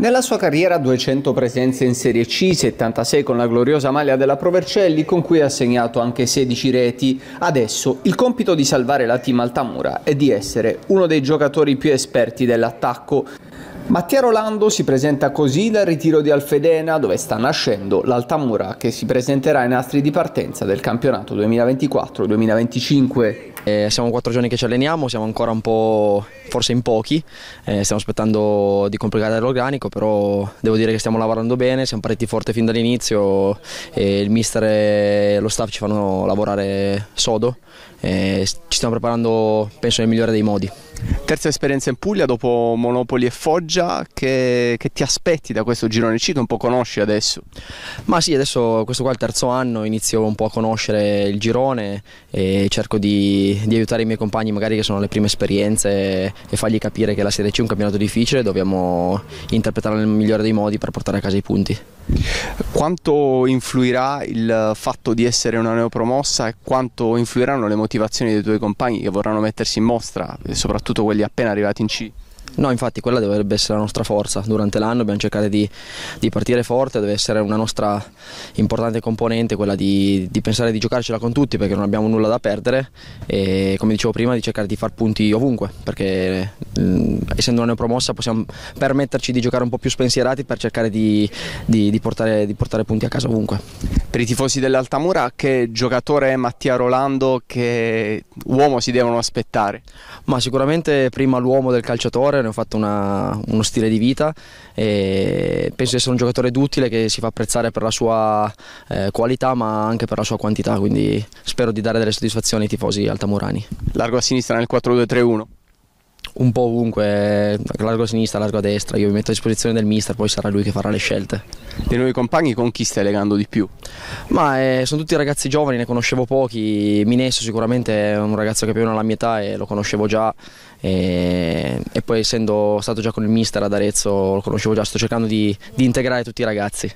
Nella sua carriera 200 presenze in Serie C, 76 con la gloriosa maglia della Provercelli con cui ha segnato anche 16 reti. Adesso il compito di salvare la team Altamura è di essere uno dei giocatori più esperti dell'attacco. Mattia Rolando si presenta così dal ritiro di Alfedena dove sta nascendo l'Altamura che si presenterà ai nastri di partenza del campionato 2024-2025. Eh, siamo quattro giorni che ci alleniamo, siamo ancora un po' forse in pochi, eh, stiamo aspettando di complicare l'organico, però devo dire che stiamo lavorando bene, siamo partiti forte fin dall'inizio e il mister e lo staff ci fanno lavorare sodo, eh, ci stiamo preparando penso nel migliore dei modi. Terza esperienza in Puglia dopo Monopoli e Foggia, che, che ti aspetti da questo girone C? Tu un po' conosci adesso? Ma sì, adesso questo qua è il terzo anno, inizio un po' a conoscere il girone e cerco di, di aiutare i miei compagni magari che sono le prime esperienze e, fargli capire che la Serie C è un campionato difficile, dobbiamo interpretarlo nel migliore dei modi per portare a casa i punti. Quanto influirà il fatto di essere una neopromossa e quanto influiranno le motivazioni dei tuoi compagni che vorranno mettersi in mostra, soprattutto quelli appena arrivati in C? No, infatti quella dovrebbe essere la nostra forza. Durante l'anno abbiamo cercato di, di, partire forte, deve essere una nostra importante componente quella di, di, pensare di giocarcela con tutti perché non abbiamo nulla da perdere e come dicevo prima di cercare di far punti ovunque perché mm, essendo una neopromossa possiamo permetterci di giocare un po' più spensierati per cercare di, di portare, portare punti a casa ovunque per i tifosi dell'Altamura che giocatore è Mattia Rolando, che uomo si devono aspettare? Ma sicuramente prima l'uomo del calciatore, ne ho fatto una, uno stile di vita e penso di essere un giocatore d'utile che si fa apprezzare per la sua eh, qualità ma anche per la sua quantità, quindi spero di dare delle soddisfazioni ai tifosi altamurani. Largo a sinistra nel 4-2-3-1 un po' ovunque, largo a sinistra, largo a destra, io mi metto a disposizione del mister, poi sarà lui che farà le scelte. Dei nuovi compagni con chi stai legando di più? Ma eh, sono tutti ragazzi giovani, ne conoscevo pochi, Minesso sicuramente è un ragazzo che più o meno la mia età e lo conoscevo già e, e, poi essendo stato già con il mister ad Arezzo lo conoscevo già, sto cercando di, di integrare tutti i ragazzi.